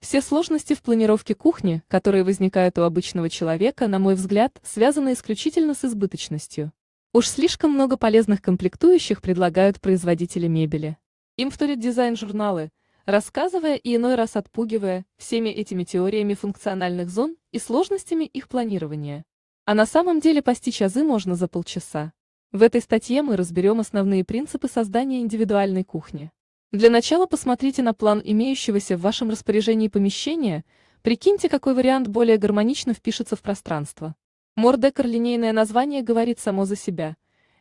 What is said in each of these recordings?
Все сложности в планировке кухни, которые возникают у обычного человека, на мой взгляд, связаны исключительно с избыточностью. Уж слишком много полезных комплектующих предлагают производители мебели. Им вторят дизайн-журналы, рассказывая и иной раз отпугивая всеми этими теориями функциональных зон и сложностями их планирования. А на самом деле постичь азы можно за полчаса. В этой статье мы разберем основные принципы создания индивидуальной кухни. Для начала посмотрите на план имеющегося в вашем распоряжении помещения, прикиньте, какой вариант более гармонично впишется в пространство. Мордекор линейное название говорит само за себя.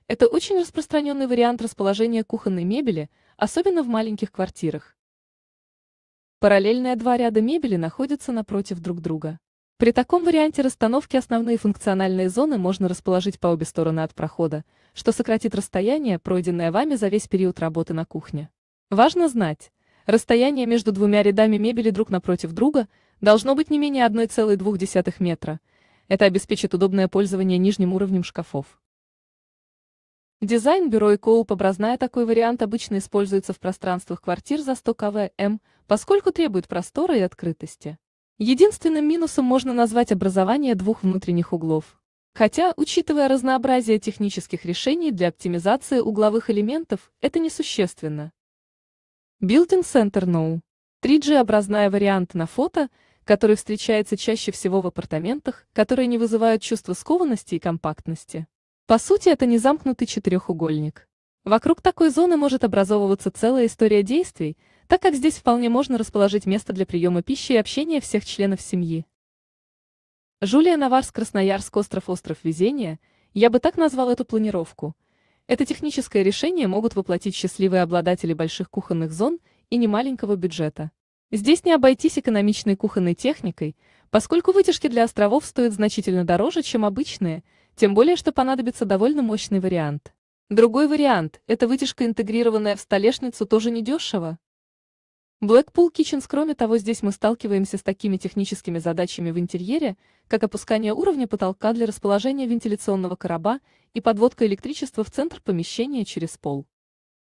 Это очень распространенный вариант расположения кухонной мебели, особенно в маленьких квартирах. Параллельные два ряда мебели находятся напротив друг друга. При таком варианте расстановки основные функциональные зоны можно расположить по обе стороны от прохода, что сократит расстояние, пройденное вами за весь период работы на кухне. Важно знать, расстояние между двумя рядами мебели друг напротив друга должно быть не менее 1,2 метра. Это обеспечит удобное пользование нижним уровнем шкафов. Дизайн-бюро Ecoop образная такой вариант обычно используется в пространствах квартир за 100 квм, поскольку требует простора и открытости. Единственным минусом можно назвать образование двух внутренних углов. Хотя, учитывая разнообразие технических решений для оптимизации угловых элементов, это несущественно. Building Center No. 3G-образная вариант на фото, который встречается чаще всего в апартаментах, которые не вызывают чувства скованности и компактности. По сути, это не замкнутый четырехугольник. Вокруг такой зоны может образовываться целая история действий, так как здесь вполне можно расположить место для приема пищи и общения всех членов семьи. Жулия Наварс, Красноярск, остров, остров везения, я бы так назвал эту планировку – это техническое решение могут воплотить счастливые обладатели больших кухонных зон и немаленького бюджета. Здесь не обойтись экономичной кухонной техникой, поскольку вытяжки для островов стоят значительно дороже, чем обычные, тем более что понадобится довольно мощный вариант. Другой вариант – это вытяжка, интегрированная в столешницу, тоже недешево, Blackpool Kitchens, кроме того, здесь мы сталкиваемся с такими техническими задачами в интерьере, как опускание уровня потолка для расположения вентиляционного короба и подводка электричества в центр помещения через пол.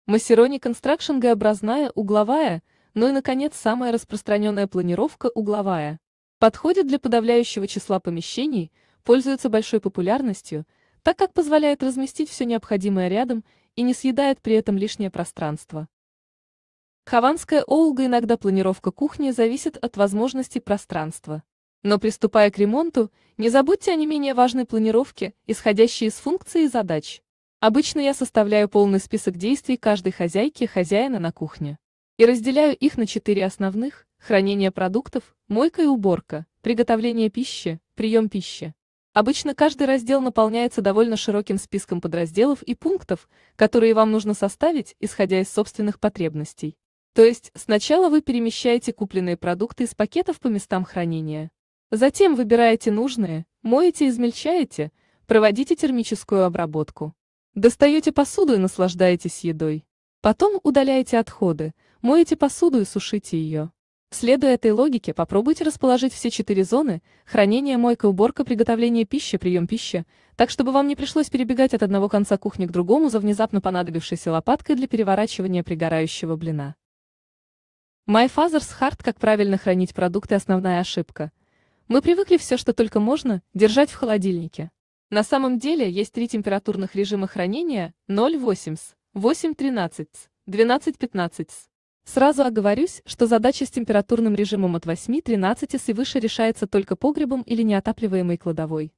Массерони Construction Г-образная, угловая, ну и, наконец, самая распространенная планировка угловая. Подходит для подавляющего числа помещений, пользуется большой популярностью, так как позволяет разместить все необходимое рядом и не съедает при этом лишнее пространство. Хованская Олга иногда планировка кухни зависит от возможностей пространства. Но приступая к ремонту, не забудьте о не менее важной планировке, исходящей из функций и задач. Обычно я составляю полный список действий каждой хозяйки, хозяина на кухне. И разделяю их на четыре основных – хранение продуктов, мойка и уборка, приготовление пищи, прием пищи. Обычно каждый раздел наполняется довольно широким списком подразделов и пунктов, которые вам нужно составить, исходя из собственных потребностей. То есть сначала вы перемещаете купленные продукты из пакетов по местам хранения. Затем выбираете нужные, моете, измельчаете, проводите термическую обработку. Достаете посуду и наслаждаетесь едой. Потом удаляете отходы, моете посуду и сушите ее. Следуя этой логике, попробуйте расположить все четыре зоны – хранение, мойка, уборка, приготовление пищи, прием пищи, так чтобы вам не пришлось перебегать от одного конца кухни к другому за внезапно понадобившейся лопаткой для переворачивания пригорающего блина. My Father's Heart «Как правильно хранить продукты. Основная ошибка». Мы привыкли все, что только можно, держать в холодильнике. На самом деле есть три температурных режима хранения – 0-8с, 8-13с, 0,8, 8,13, 12,15. Сразу оговорюсь, что задача с температурным режимом от 8 8,13 и выше решается только погребом или неотапливаемой кладовой.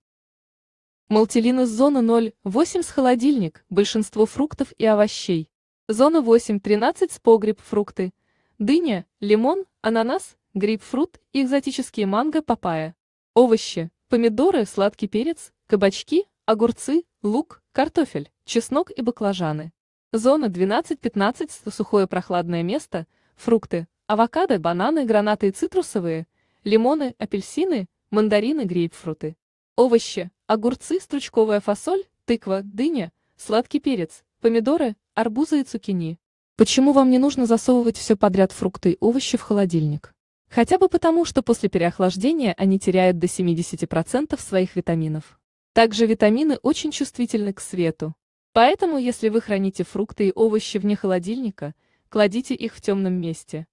Малтилин из зоны 8 с холодильник, большинство фруктов и овощей. Зона 8 13 с погреб, фрукты – дыня, лимон, ананас, грейпфрут и экзотические манго, папайя. Овощи, помидоры, сладкий перец, кабачки, огурцы, лук, картофель, чеснок и баклажаны. Зона 12-15 – сухое прохладное место, фрукты, авокадо, бананы, гранаты и цитрусовые, лимоны, апельсины, мандарины, грейпфруты. Овощи, огурцы, стручковая фасоль, тыква, дыня, сладкий перец, помидоры, арбузы и цукини. Почему вам не нужно засовывать все подряд фрукты и овощи в холодильник? Хотя бы потому, что после переохлаждения они теряют до 70% своих витаминов. Также витамины очень чувствительны к свету. Поэтому, если вы храните фрукты и овощи вне холодильника, кладите их в темном месте.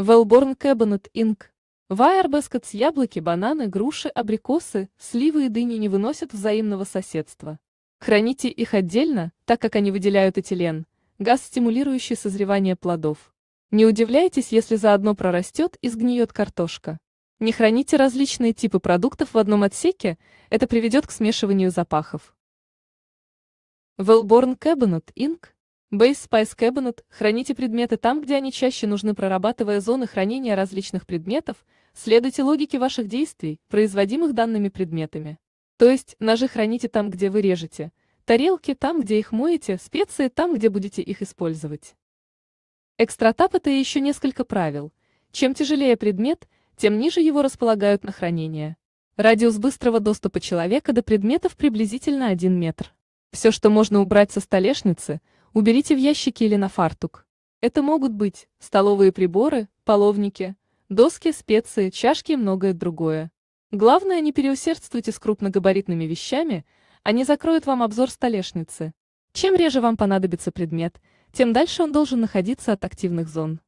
Wellborn Cabinet Inc. Вайербескетс яблоки, бананы, груши, абрикосы, сливы и дыни не выносят взаимного соседства. Храните их отдельно, так как они выделяют этилен – газ, стимулирующий созревание плодов. Не удивляйтесь, если заодно прорастет и сгниет картошка. Не храните различные типы продуктов в одном отсеке, это приведет к смешиванию запахов. Wellborn Cabinet Inc. Base Spice Cabinet – храните предметы там, где они чаще нужны, прорабатывая зоны хранения различных предметов, следуйте логике ваших действий, производимых данными предметами. То есть, ножи храните там, где вы режете, Тарелки там, где их моете, специи там, где будете их использовать. Экстратап – это еще несколько правил. Чем тяжелее предмет, тем ниже его располагают на хранение. Радиус быстрого доступа человека до предметов приблизительно 1 метр. Все, что можно убрать со столешницы, уберите в ящики или на фартук. Это могут быть столовые приборы, половники, доски, специи, чашки и многое другое. Главное, не переусердствуйте с крупногабаритными вещами – они закроют вам обзор столешницы. Чем реже вам понадобится предмет, тем дальше он должен находиться от активных зон.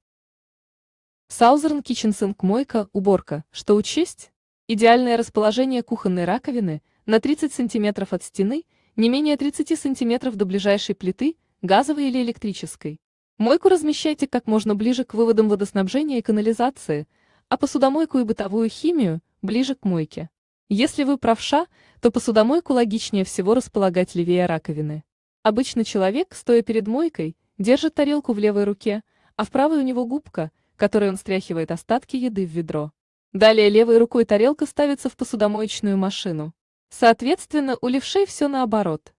Southern Kitchen Sink мойка, уборка, что учесть? Идеальное расположение кухонной раковины на 30 см от стены, не менее 30 см до ближайшей плиты, газовой или электрической. Мойку размещайте как можно ближе к выводам водоснабжения и канализации, а посудомойку и бытовую химию – ближе к мойке. Если вы правша, то посудомойку логичнее всего располагать левее раковины. Обычно человек, стоя перед мойкой, держит тарелку в левой руке, а в правой у него губка, которой он стряхивает остатки еды в ведро. Далее левой рукой тарелка ставится в посудомоечную машину. Соответственно, у левшей все наоборот.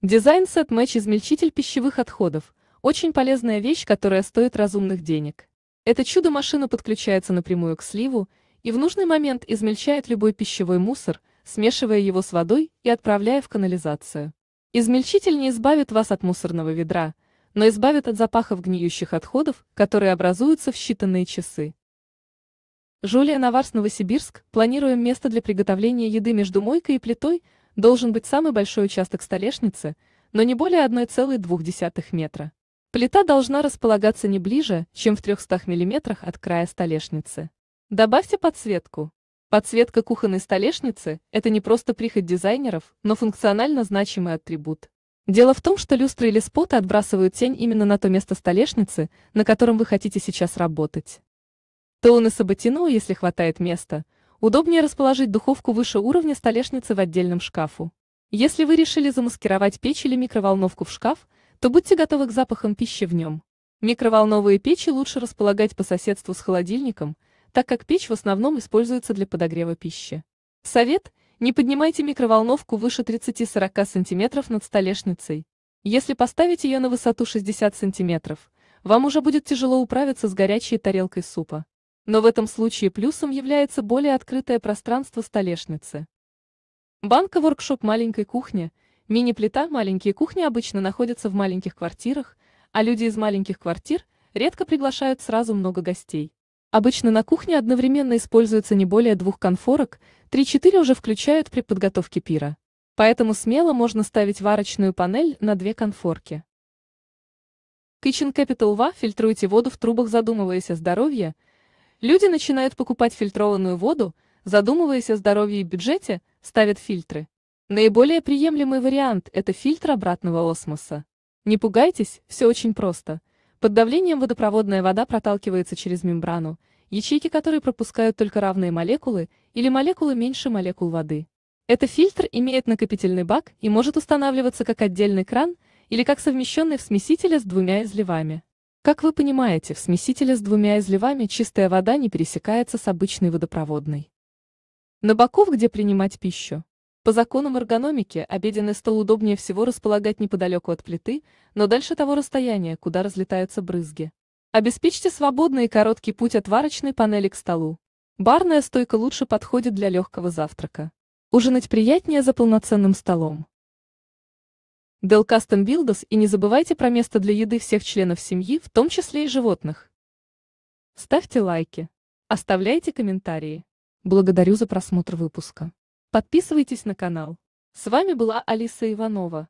Дизайн-сет Match измельчитель пищевых отходов – очень полезная вещь, которая стоит разумных денег. Это чудо-машина подключается напрямую к сливу – и в нужный момент измельчает любой пищевой мусор, смешивая его с водой и отправляя в канализацию. Измельчитель не избавит вас от мусорного ведра, но избавит от запахов гниющих отходов, которые образуются в считанные часы. Жулия Наварс, Новосибирск, планируем место для приготовления еды между мойкой и плитой, должен быть самый большой участок столешницы, но не более 1,2 метра. Плита должна располагаться не ближе, чем в 300 мм от края столешницы. Добавьте подсветку. Подсветка кухонной столешницы – это не просто прихоть дизайнеров, но функционально значимый атрибут. Дело в том, что люстры или споты отбрасывают тень именно на то место столешницы, на котором вы хотите сейчас работать. Тоуны Сабатино, если хватает места, удобнее расположить духовку выше уровня столешницы в отдельном шкафу. Если вы решили замаскировать печь или микроволновку в шкаф, то будьте готовы к запахам пищи в нем. Микроволновые печи лучше располагать по соседству с холодильником – так как печь в основном используется для подогрева пищи. Совет – не поднимайте микроволновку выше 30-40 см над столешницей. Если поставить ее на высоту 60 см, вам уже будет тяжело управиться с горячей тарелкой супа. Но в этом случае плюсом является более открытое пространство столешницы. Банка-воркшоп маленькой кухни, мини-плита маленькие кухни обычно находятся в маленьких квартирах, а люди из маленьких квартир редко приглашают сразу много гостей. Обычно на кухне одновременно используется не более двух конфорок, 3-4 уже включают при подготовке пира. Поэтому смело можно ставить варочную панель на две конфорки. Kitchen Capital VA фильтруйте воду в трубах, задумываясь о здоровье. Люди начинают покупать фильтрованную воду, задумываясь о здоровье и бюджете, ставят фильтры. Наиболее приемлемый вариант – это фильтр обратного осмоса. Не пугайтесь, все очень просто. Под давлением водопроводная вода проталкивается через мембрану, ячейки которые пропускают только равные молекулы или молекулы меньше молекул воды. Это фильтр имеет накопительный бак и может устанавливаться как отдельный кран или как совмещенный в смесителе с двумя изливами. Как вы понимаете, в смесителе с двумя изливами чистая вода не пересекается с обычной водопроводной. На боков, где принимать пищу? По законам эргономики, обеденный стол удобнее всего располагать неподалеку от плиты, но дальше того расстояния, куда разлетаются брызги. Обеспечьте свободный и короткий путь от варочной панели к столу. Барная стойка лучше подходит для легкого завтрака. Ужинать приятнее за полноценным столом. Del Custom Builders и не забывайте про место для еды всех членов семьи, в том числе и животных. Ставьте лайки. Оставляйте комментарии. Благодарю за просмотр выпуска. Подписывайтесь на канал. С вами была Алиса Иванова.